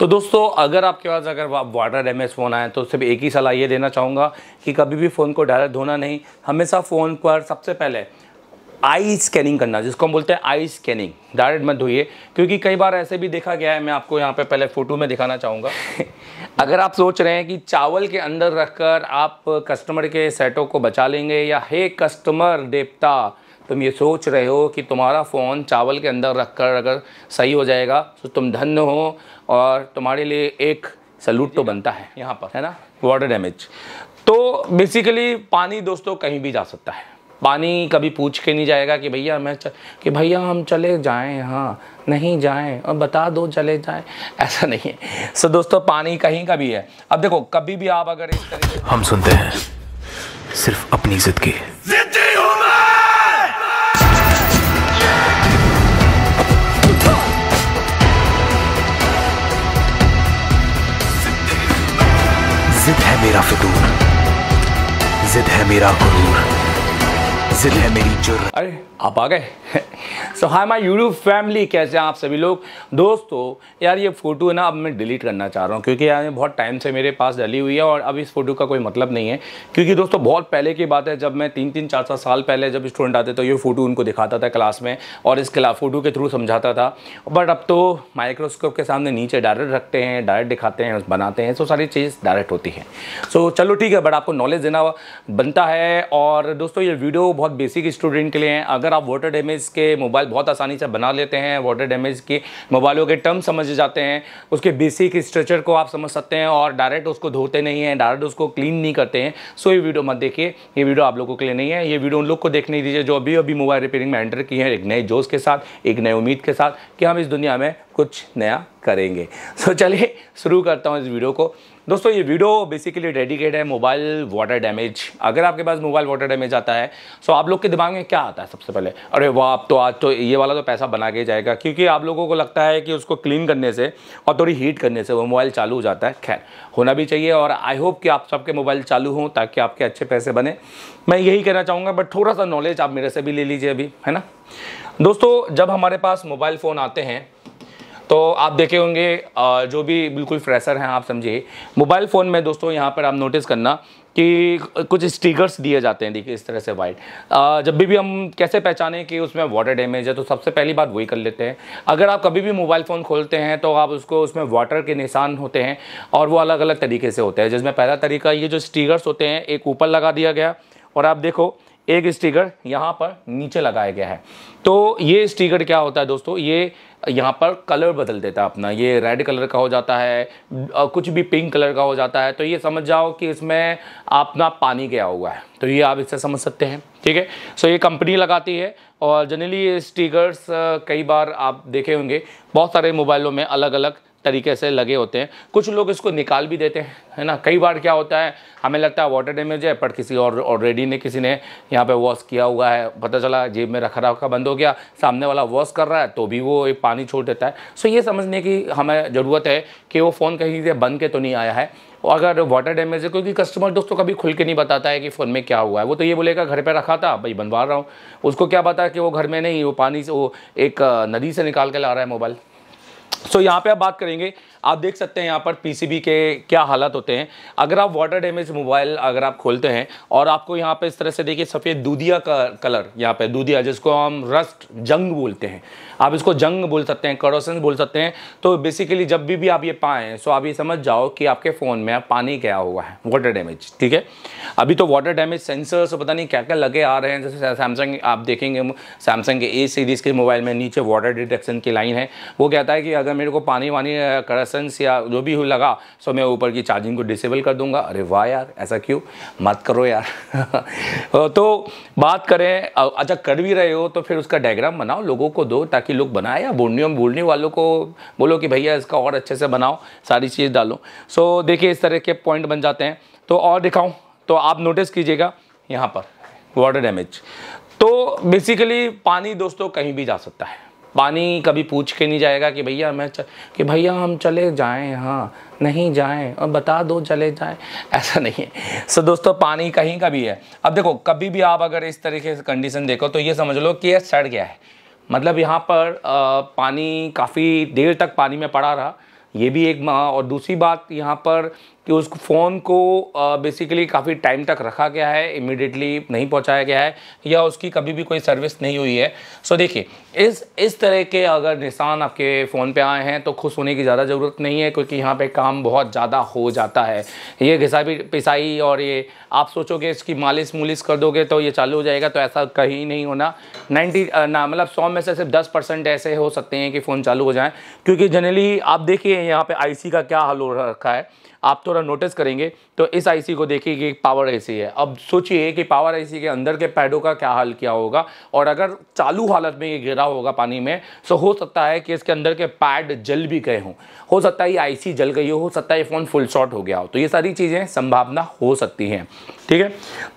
तो दोस्तों अगर आपके पास अगर आप वाटर डैमेज फ़ोन आए तो सिर्फ एक ही सलाह ये देना चाहूँगा कि कभी भी फ़ोन को डायरेक्ट धोना नहीं हमेशा फ़ोन पर सबसे पहले आई स्कैनिंग करना जिसको हम बोलते हैं आई स्कैनिंग डायरेक्ट मत धोइए क्योंकि कई बार ऐसे भी देखा गया है मैं आपको यहाँ पे पहले फ़ोटो में दिखाना चाहूँगा अगर आप सोच रहे हैं कि चावल के अंदर रखकर आप कस्टमर के सेटों को बचा लेंगे या हे कस्टमर देवता तुम ये सोच रहे हो कि तुम्हारा फ़ोन चावल के अंदर रख कर अगर सही हो जाएगा तो तुम धन्य हो और तुम्हारे लिए एक सलूट तो बनता है यहाँ पर है ना वाटर डैमेज तो बेसिकली पानी दोस्तों कहीं भी जा सकता है पानी कभी पूछ के नहीं जाएगा कि भैया मैं कि भैया हम चले जाएं हाँ नहीं जाएं और बता दो चले जाएं ऐसा नहीं है सो दोस्तों पानी कहीं का भी है अब देखो कभी भी आप अगर इस तरह हम सुनते हैं सिर्फ अपनी जिद की मेरा फितूर जिद है मेरा गुरूर जिद है मेरी जुर्म अरे आप आ गए so hi my YouTube family कैसे हैं आप सभी लोग दोस्तों यार ये फ़ोटो है ना अब मैं डिलीट करना चाह रहा हूँ क्योंकि यार बहुत टाइम से मेरे पास डली हुई है और अब इस फोटो का कोई मतलब नहीं है क्योंकि दोस्तों बहुत पहले की बात है जब मैं तीन तीन चार चार साल पहले जब स्टूडेंट आते तो ये फ़ोटो उनको दिखाता था क्लास में और इस क्ला फ़ोटो के थ्रू समझाता था बट अब तो माइक्रोस्कोप के सामने नीचे डायरेक्ट रखते हैं डायरेक्ट दिखाते हैं बनाते हैं सो सारी चीज़ डायरेक्ट होती है सो चलो ठीक है बट आपको नॉलेज देना बनता है और दोस्तों ये वीडियो बहुत बेसिक स्टूडेंट के लिए है अगर आप वाटर डैमेज के मोबाइल बहुत आसानी से बना लेते हैं वाटर डैमेज की मोबाइलों के टर्म समझ जाते हैं उसके बेसिक स्ट्रक्चर को आप समझ सकते हैं और डायरेक्ट उसको धोते नहीं हैं डायरेक्ट उसको क्लीन नहीं करते हैं सो ये वीडियो मत देखिए ये वीडियो आप लोगों के लिए नहीं है ये वीडियो उन लोग को देखने दीजिए जो अभी अभी मोबाइल रिपेयरिंग में एंटर किए हैं एक नए जोश के साथ एक नए उम्मीद के साथ कि हम इस दुनिया में कुछ नया करेंगे सो so, चलिए शुरू करता हूँ इस वीडियो को दोस्तों ये वीडियो बेसिकली डेडिकेट है मोबाइल वाटर डैमेज अगर आपके पास मोबाइल वाटर डैमेज आता है सो आप लोग के दिमाग में क्या आता है सबसे पहले अरे वाह आप तो आज तो ये वाला तो पैसा बना के जाएगा क्योंकि आप लोगों को लगता है कि उसको क्लीन करने से और थोड़ी हीट करने से वो मोबाइल चालू हो जाता है खैर होना भी चाहिए और आई होप कि आप सबके मोबाइल चालू हों ताकि आपके अच्छे पैसे बने मैं यही कहना चाहूँगा बट थोड़ा सा नॉलेज आप मेरे से भी ले लीजिए अभी है ना दोस्तों जब हमारे पास मोबाइल फ़ोन आते हैं तो आप देखे होंगे जो भी बिल्कुल फ्रेशर हैं आप समझिए मोबाइल फ़ोन में दोस्तों यहाँ पर आप नोटिस करना कि कुछ स्टिकर्स दिए जाते हैं देखिए इस तरह से वाइट जब भी भी हम कैसे पहचाने कि उसमें वाटर डैमेज है तो सबसे पहली बात वही कर लेते हैं अगर आप कभी भी मोबाइल फ़ोन खोलते हैं तो आप उसको उसमें वाटर के निशान होते हैं और वो अलग अलग तरीके से होते हैं जिसमें पहला तरीका ये जो स्टिकर्स होते हैं एक ऊपर लगा दिया गया और आप देखो एक स्टिकर यहाँ पर नीचे लगाया गया है तो ये स्टिकर क्या होता है दोस्तों ये यहाँ पर कलर बदल देता है अपना ये रेड कलर का हो जाता है कुछ भी पिंक कलर का हो जाता है तो ये समझ जाओ कि इसमें अपना पानी गया हुआ है तो ये आप इससे समझ सकते हैं ठीक है सो ये कंपनी लगाती है और जनरली ये स्टिकर्स कई बार आप देखे होंगे बहुत सारे मोबाइलों में अलग अलग तरीके से लगे होते हैं कुछ लोग इसको निकाल भी देते हैं है ना कई बार क्या होता है हमें लगता है वाटर डैमेज है पर किसी और ऑलरेडी ने किसी ने यहाँ पे वॉश किया हुआ है पता चला जेब में रखा रखा बंद हो गया सामने वाला वॉश कर रहा है तो भी वो एक पानी छोड़ देता है सो ये समझने की हमें ज़रूरत है कि वो फ़ोन कहीं से बन के तो नहीं आया है अगर वाटर डैमेज है क्योंकि कस्टमर दोस्तों कभी खुल के नहीं बताता है कि फ़ोन में क्या हुआ है वो तो ये बोलेगा घर पे रखा था भाई बनवा रहा हूँ उसको क्या पता कि वो घर में नहीं वो पानी से वो एक नदी से निकाल के ला रहा है मोबाइल सो so, यहाँ पे आप बात करेंगे आप देख सकते हैं यहाँ पर पीसीबी के क्या हालत होते हैं अगर आप वाटर डैमेज मोबाइल अगर आप खोलते हैं और आपको यहाँ पे इस तरह से देखिए सफ़ेद दूधिया का कलर यहाँ पे दूधिया जिसको हम रस्ट जंग बोलते हैं आप इसको जंग बोल सकते हैं करोसन बोल सकते हैं तो बेसिकली जब भी भी आप ये पाएँ सो आप ये समझ जाओ कि आपके फ़ोन में पानी गया हुआ है वाटर डैमेज ठीक है अभी तो वाटर डैमेज सेंसर्स पता नहीं क्या क्या लगे आ रहे हैं जैसे सैमसंग आप देखेंगे सैमसंग के ए सीरीज़ के मोबाइल में नीचे वाटर डिटेक्शन की लाइन है वो कहता है कि अगर मेरे को पानी वानी कर सेंस या जो भी हुई लगा सो मैं ऊपर की चार्जिंग को डिसेबल कर दूंगा अरे वाह यार ऐसा क्यों मत करो यार तो बात करें अच्छा कर भी रहे हो तो फिर उसका डायग्राम बनाओ लोगों को दो ताकि लोग बनाए या बोलने बोलने वालों को बोलो कि भैया इसका और अच्छे से बनाओ सारी चीज़ डालो सो देखिए इस तरह के पॉइंट बन जाते हैं तो और दिखाऊँ तो आप नोटिस कीजिएगा यहाँ पर वाटर डैमेज तो बेसिकली पानी दोस्तों कहीं भी जा सकता है पानी कभी पूछ के नहीं जाएगा कि भैया मैं चल... कि भैया हम चले जाएं हाँ नहीं जाएं और बता दो चले जाएं ऐसा नहीं है सो so, दोस्तों पानी कहीं का भी है अब देखो कभी भी आप अगर इस तरीके से कंडीशन देखो तो ये समझ लो कि यह सड़ गया है मतलब यहाँ पर आ, पानी काफ़ी देर तक पानी में पड़ा रहा ये भी एक और दूसरी बात यहाँ पर कि उस फ़ोन को बेसिकली काफ़ी टाइम तक रखा गया है इमिडिएटली नहीं पहुंचाया गया है या उसकी कभी भी कोई सर्विस नहीं हुई है सो देखिए इस इस तरह के अगर निशान आपके फ़ोन पे आए हैं तो खुश होने की ज़्यादा ज़रूरत नहीं है क्योंकि यहाँ पे काम बहुत ज़्यादा हो जाता है ये घिसाई पिसाई और ये आप सोचोगे इसकी मालिश मुलिस कर दोगे तो ये चालू हो जाएगा तो ऐसा कहीं नहीं होना नाइन्टी ना मतलब सौ में से सिर्फ दस परसेंट ऐसे हो सकते हैं कि फ़ोन चालू हो जाए क्योंकि जनरली आप देखिए यहाँ पर आई का क्या हाल हो रखा है आप थोड़ा नोटिस करेंगे तो इस आईसी को देखिए कि पावर आईसी है अब सोचिए कि पावर आईसी के अंदर के पैडों का क्या हाल किया होगा और अगर चालू हालत में ये गिरा होगा पानी में सो हो सकता है कि इसके अंदर के पैड जल भी गए हों हो सकता है ये आईसी जल गई हो सकता है ये फ़ोन फुल शॉर्ट हो गया हो तो ये सारी चीज़ें संभावना हो सकती हैं ठीक है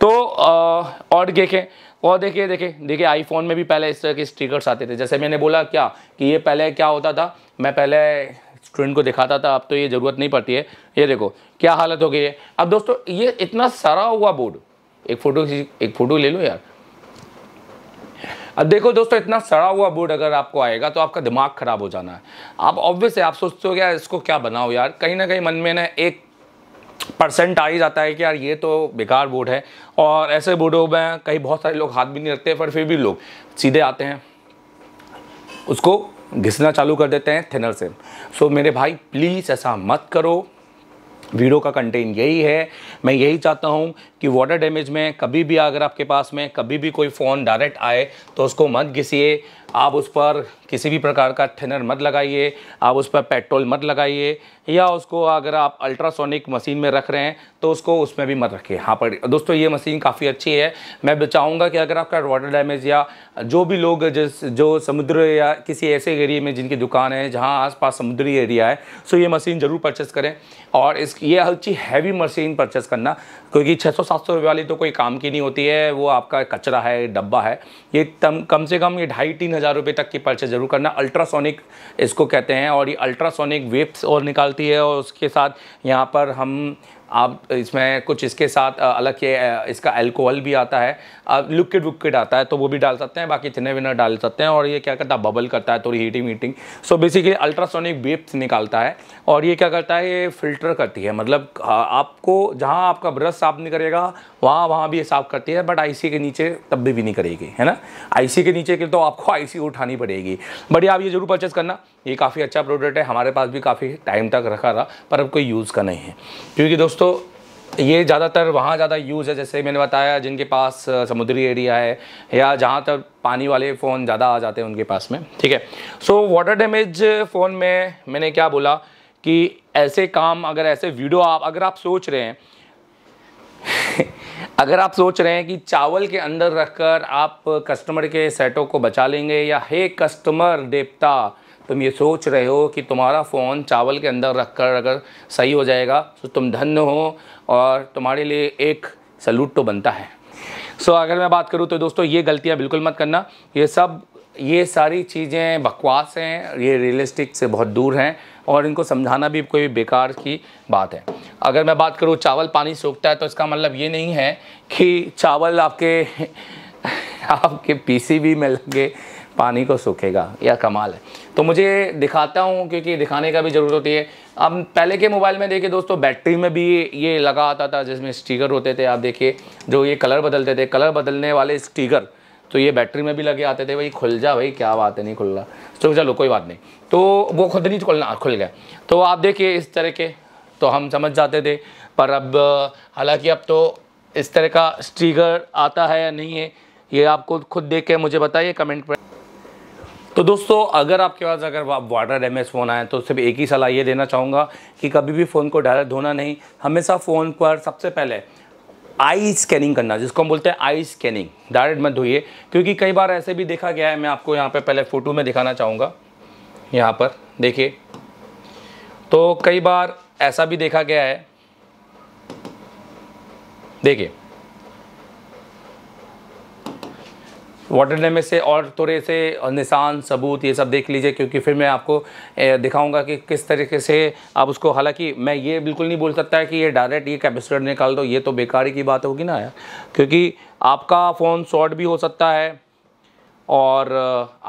तो आ, और देखें और देखिए देखिए देखिए आईफोन में भी पहले इस तरह के स्टिकर्स आते थे जैसे मैंने बोला क्या कि ये पहले क्या होता था मैं पहले स्टूडेंट को दिखाता था अब तो ये ज़रूरत नहीं पड़ती है ये देखो क्या हालत हो गई है अब दोस्तों ये इतना सारा हुआ बोर्ड एक फ़ोटो एक फ़ोटो ले लो यार अब देखो दोस्तों इतना सड़ा हुआ बोर्ड अगर आपको आएगा तो आपका दिमाग ख़राब हो जाना है आप ऑब्वियस है आप सोचते हो क्या इसको क्या बनाओ यार कहीं ना कहीं मन में ना एक परसेंट आ ही जाता है कि यार ये तो बेकार बोर्ड है और ऐसे बोर्डों में कहीं बहुत सारे लोग हाथ भी नहीं रखते पर फिर भी लोग सीधे आते हैं उसको घिसना चालू कर देते हैं थिनर से सो so, मेरे भाई प्लीज़ ऐसा मत करो वीडियो का कंटेंट यही है मैं यही चाहता हूँ कि वाटर डैमेज में कभी भी अगर आपके पास में कभी भी कोई फ़ोन डायरेक्ट आए तो उसको मत घिसिए आप उस पर किसी भी प्रकार का थिनर मत लगाइए आप उस पर पेट्रोल मत लगाइए या उसको अगर आप अल्ट्रासोनिक मशीन में रख रहे हैं तो उसको उसमें भी मत रखिए हाँ पर दोस्तों ये मशीन काफ़ी अच्छी है मैं चाहूँगा कि अगर आपका वाटर डैमेज या जो भी लोग जिस जो समुद्र या किसी ऐसे एरिए में जिनकी दुकान है जहाँ आसपास समुद्री एरिया है सो ये मशीन ज़रूर परचेस करें और इस ये अच्छी हैवी मशीन परचेस करना क्योंकि छः सौ सात वाली तो कोई काम की नहीं होती है वो आपका कचरा है डब्बा है ये तम, कम से कम ये ढाई तीन हज़ार रुपये तक की परचेज ज़रूर करना अल्ट्रासोनिक इसको कहते हैं और ये अल्ट्रासोनिक वेव्स और निकालती है और उसके साथ यहाँ पर हम आप इसमें कुछ इसके साथ अलग के इसका अल्कोहल भी आता है अब लिक्विड वुकड आता है तो वो भी डाल सकते हैं बाकी थिनर विनर डाल सकते हैं और ये क्या करता है बबल करता है थोड़ी हीटिंग वीटिंग सो बेसिकली अल्ट्रासोनिक वेप्स निकालता है और ये क्या करता है ये फिल्टर करती है मतलब आपको जहाँ आपका ब्रश साफ नहीं करेगा वहाँ वहाँ भी ये साफ करती है बट आई के नीचे तब भी, नहीं करेगी है ना आई के नीचे के तो आपको आई उठानी पड़ेगी बट आप ये जरूर परचेज़ करना ये काफ़ी अच्छा प्रोडक्ट है हमारे पास भी काफ़ी टाइम तक रखा था पर अब कोई यूज़ का नहीं है क्योंकि दोस्तों दोस्तों ये ज़्यादातर वहाँ ज़्यादा यूज़ है जैसे मैंने बताया जिनके पास समुद्री एरिया है या जहाँ तक पानी वाले फ़ोन ज़्यादा आ जाते हैं उनके पास में ठीक है सो वाटर डैमेज फ़ोन में मैंने क्या बोला कि ऐसे काम अगर ऐसे वीडियो आप अगर आप सोच रहे हैं अगर आप सोच रहे हैं कि चावल के अंदर रखकर आप कस्टमर के सेटों को बचा लेंगे या हे कस्टमर देवता तुम ये सोच रहे हो कि तुम्हारा फ़ोन चावल के अंदर रख कर अगर सही हो जाएगा तो तुम धन्य हो और तुम्हारे लिए एक सलूट तो बनता है सो अगर मैं बात करूँ तो दोस्तों ये गलतियाँ बिल्कुल मत करना ये सब ये सारी चीज़ें बकवास हैं ये रियलिस्टिक से बहुत दूर हैं और इनको समझाना भी कोई बेकार की बात है अगर मैं बात करूँ चावल पानी सोखता है तो इसका मतलब ये नहीं है कि चावल आपके आपके पीसीबी में लगे पानी को सूखेगा या कमाल है तो मुझे दिखाता हूँ क्योंकि दिखाने का भी ज़रूरत होती है अब पहले के मोबाइल में देखिए दोस्तों बैटरी में भी ये लगा आता था जिसमें स्टिकर होते थे आप देखिए जो ये कलर बदलते थे कलर बदलने वाले स्टिकर तो ये बैटरी में भी लगे आते थे भाई खुल जा भाई क्या बात है नहीं खुल रहा तो चलो कोई बात नहीं तो वो खुद नहीं खुलना खुल गया तो आप देखिए इस तरह के तो हम समझ जाते थे पर अब हालांकि अब तो इस तरह का स्टीकर आता है या नहीं है ये आपको खुद देख के मुझे बताइए कमेंट पर तो दोस्तों अगर आपके पास अगर आप वाटर डैमेज फ़ोन आए तो सिर्फ एक ही सलाह ये देना चाहूँगा कि कभी भी फ़ोन को डायरेक्ट धोना नहीं हमेशा फ़ोन पर सबसे पहले आई स्कैनिंग करना जिसको हम बोलते हैं आई स्कैनिंग डायरेक्ट मत धोइए क्योंकि कई बार ऐसे भी देखा गया है मैं आपको यहाँ पर पहले फ़ोटो में दिखाना चाहूँगा यहाँ पर देखिए तो कई बार ऐसा भी देखा गया है देखिए वाटर डैमेज से और थोड़े से निशान सबूत ये सब देख लीजिए क्योंकि फिर मैं आपको दिखाऊंगा कि किस तरीके से आप उसको हालांकि मैं ये बिल्कुल नहीं बोल सकता है कि ये डायरेक्ट ये कैपेसिटर निकाल दो ये तो बेकारी की बात होगी ना यार क्योंकि आपका फ़ोन शॉर्ट भी हो सकता है और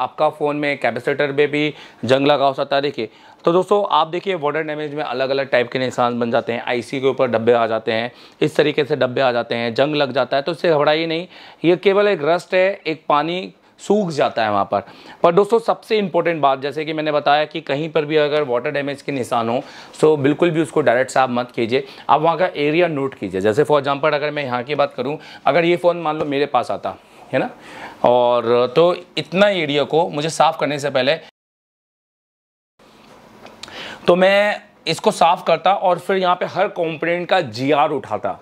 आपका फ़ोन में कैपेसिटर में भी जंग लगा हो सकता है देखिए तो दोस्तों आप देखिए वाटर डैमेज में अलग अलग टाइप के निशान बन जाते हैं आईसी के ऊपर डब्बे आ जाते हैं इस तरीके से डब्बे आ जाते हैं जंग लग जाता है तो इससे घबराइए नहीं ये केवल एक रस्ट है एक पानी सूख जाता है वहाँ पर पर दोस्तों सबसे इम्पोर्टेंट बात जैसे कि मैंने बताया कि कहीं पर भी अगर वाटर डैमेज के निशान हो तो बिल्कुल भी उसको डायरेक्ट साफ मत कीजिए आप वहाँ का एरिया नोट कीजिए जैसे फॉर एग्जाम्पल अगर मैं यहाँ की बात करूँ अगर ये फ़ोन मान लो मेरे पास आता है ना और तो इतना एरिया को मुझे साफ़ करने से पहले तो मैं इसको साफ़ करता और फिर यहाँ पे हर कंपोनेंट का जीआर उठाता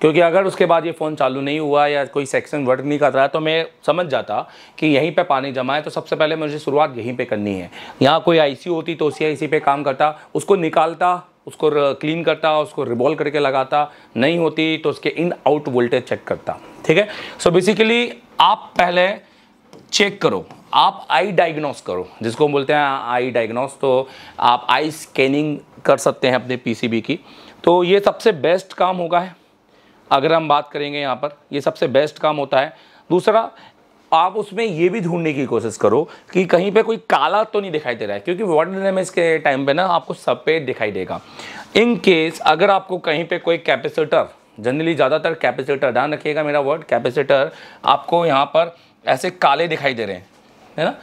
क्योंकि अगर उसके बाद ये फ़ोन चालू नहीं हुआ या कोई सेक्शन वर्क नहीं कर रहा है तो मैं समझ जाता कि यहीं पे पानी जमा है तो सबसे पहले मुझे शुरुआत यहीं पे करनी है यहाँ कोई आईसी होती तो उसी आईसी पे काम करता उसको निकालता उसको क्लीन करता उसको रिबॉल करके लगाता नहीं होती तो उसके इन आउट वोल्टेज चेक करता ठीक है सो बेसिकली आप पहले चेक करो आप आई डायग्नोस करो जिसको हम बोलते हैं आई डायग्नोस तो आप आई स्कैनिंग कर सकते हैं अपने पीसीबी की तो ये सबसे बेस्ट काम होगा है अगर हम बात करेंगे यहाँ पर ये सबसे बेस्ट काम होता है दूसरा आप उसमें ये भी ढूंढने की कोशिश करो कि कहीं पे कोई काला तो नहीं दिखाई दे रहा है क्योंकि वर्ड डेमेज के टाइम पे ना आपको सफ़ेद दिखाई देगा इन केस अगर आपको कहीं पे कोई कैपेसिटर जनरली ज़्यादातर कैपेसिटर ध्यान रखिएगा मेरा वर्ड कैपेसिटर आपको यहाँ पर ऐसे काले दिखाई दे रहे हैं है ना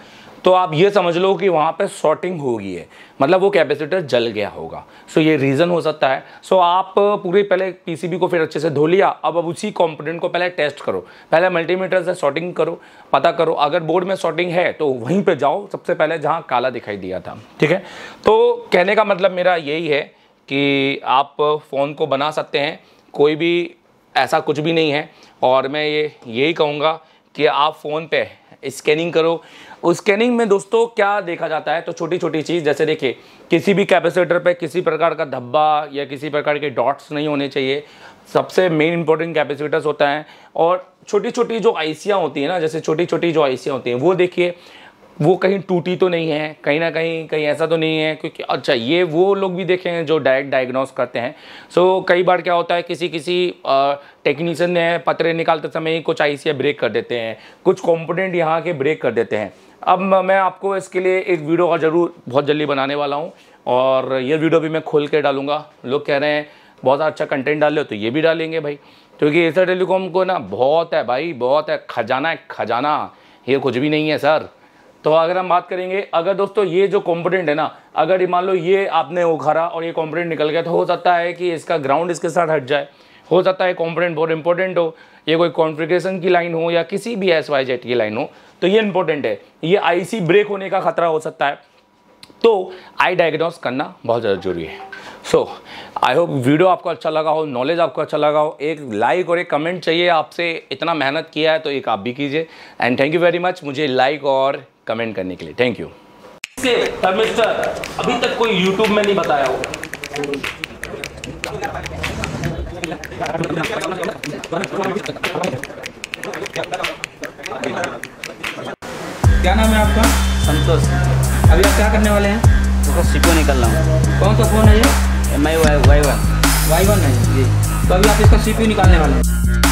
तो आप ये समझ लो कि वहाँ पे शॉर्टिंग होगी है मतलब वो कैपेसिटर जल गया होगा सो ये रीज़न हो सकता है सो आप पूरे पहले पीसीबी को फिर अच्छे से धो लिया अब अब उसी कॉम्पोनेंट को पहले टेस्ट करो पहले मल्टीमीटर से शॉर्टिंग करो पता करो अगर बोर्ड में शॉर्टिंग है तो वहीं पर जाओ सबसे पहले जहाँ काला दिखाई दिया था ठीक है तो कहने का मतलब मेरा यही है कि आप फ़ोन को बना सकते हैं कोई भी ऐसा कुछ भी नहीं है और मैं ये यही कहूँगा कि आप फ़ोन पे स्कैनिंग करो उस स्कैनिंग में दोस्तों क्या देखा जाता है तो छोटी छोटी चीज़ जैसे देखिए किसी भी कैपेसिटर पे किसी प्रकार का धब्बा या किसी प्रकार के डॉट्स नहीं होने चाहिए सबसे मेन इंपॉर्टेंट कैपेसिटर्स होता है और छोटी छोटी जो आइसियाँ होती हैं ना जैसे छोटी छोटी जो आइसियाँ होती हैं वो देखिए वो कहीं टूटी तो नहीं है कहीं ना कहीं कहीं ऐसा तो नहीं है क्योंकि अच्छा ये वो लोग भी देखे हैं जो डायरेक्ट डायग्नोस करते हैं सो so, कई बार क्या होता है किसी किसी टेक्नीशियन ने पतरे निकालते समय ही कुछ आई ब्रेक कर देते हैं कुछ कॉम्पोनेंट यहाँ के ब्रेक कर देते हैं अब मैं आपको इसके लिए एक वीडियो का ज़रूर बहुत जल्दी बनाने वाला हूँ और ये वीडियो भी मैं खोल के डालूंगा लोग कह रहे हैं बहुत अच्छा कंटेंट डाल लो तो ये भी डालेंगे भाई क्योंकि एसर टेलीकॉम को ना बहुत है भाई बहुत है खजाना है खजाना ये कुछ भी नहीं है सर तो अगर हम बात करेंगे अगर दोस्तों ये जो कॉम्पोनेंट है ना अगर मान लो ये आपने उखाड़ा और ये कॉम्पोनेंट निकल गया तो हो सकता है कि इसका ग्राउंड इसके साथ हट जाए हो सकता है कॉम्पोनेंट बहुत इंपॉर्टेंट हो ये कोई कॉन्फ़िगरेशन की लाइन हो या किसी भी एस वाई जेट की लाइन हो तो ये इंपॉर्टेंट है ये आईसी ब्रेक होने का खतरा हो सकता है तो आई डायग्नोस करना बहुत ज़्यादा जरूरी है सो आई होप वीडियो आपको अच्छा लगा हो नॉलेज आपको अच्छा लगा हो एक लाइक और एक कमेंट चाहिए आपसे इतना मेहनत किया है तो एक आप भी कीजिए and thank you very much मुझे लाइक और कमेंट करने के लिए थैंक यू मिस्टर अभी तक कोई यूट्यूब में नहीं बताया होगा क्या नाम है आपका संतोष अभी आप क्या करने वाले हैं तो सीपो निकल रहा हूँ कौन सा फ़ोन है ये M I Y one Y one है जी तो अभी आप इसका सीपी निकालने वाले हैं